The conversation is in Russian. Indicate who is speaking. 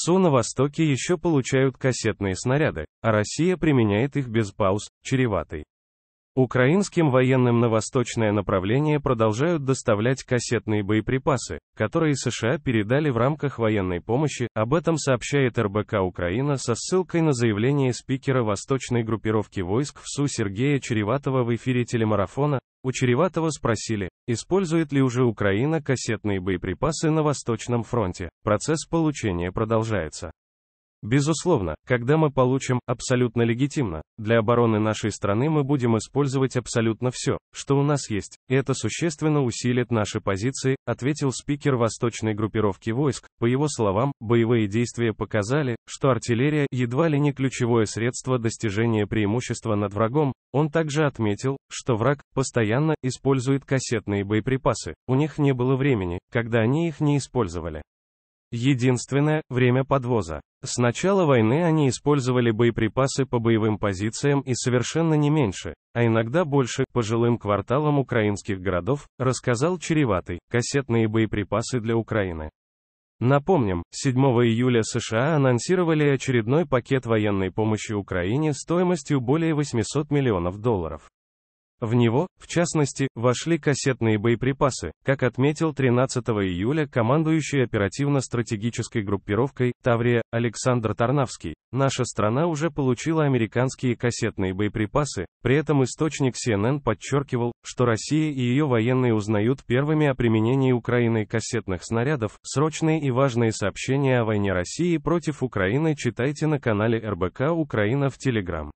Speaker 1: ПСУ на Востоке еще получают кассетные снаряды, а Россия применяет их без пауз, чреватой. Украинским военным на восточное направление продолжают доставлять кассетные боеприпасы, которые США передали в рамках военной помощи, об этом сообщает РБК Украина со ссылкой на заявление спикера восточной группировки войск в СУ Сергея Череватова в эфире телемарафона у Череватого спросили, использует ли уже Украина кассетные боеприпасы на Восточном фронте. Процесс получения продолжается. Безусловно, когда мы получим, абсолютно легитимно, для обороны нашей страны мы будем использовать абсолютно все, что у нас есть, и это существенно усилит наши позиции, ответил спикер восточной группировки войск. По его словам, боевые действия показали, что артиллерия едва ли не ключевое средство достижения преимущества над врагом, он также отметил, что враг постоянно использует кассетные боеприпасы, у них не было времени, когда они их не использовали. Единственное – время подвоза. С начала войны они использовали боеприпасы по боевым позициям и совершенно не меньше, а иногда больше, по жилым кварталам украинских городов, рассказал Череватый, кассетные боеприпасы для Украины. Напомним, 7 июля США анонсировали очередной пакет военной помощи Украине стоимостью более 800 миллионов долларов. В него, в частности, вошли кассетные боеприпасы, как отметил 13 июля командующий оперативно-стратегической группировкой «Таврия» Александр Тарнавский. Наша страна уже получила американские кассетные боеприпасы, при этом источник CNN подчеркивал, что Россия и ее военные узнают первыми о применении Украиной кассетных снарядов. Срочные и важные сообщения о войне России против Украины читайте на канале РБК Украина в Телеграм.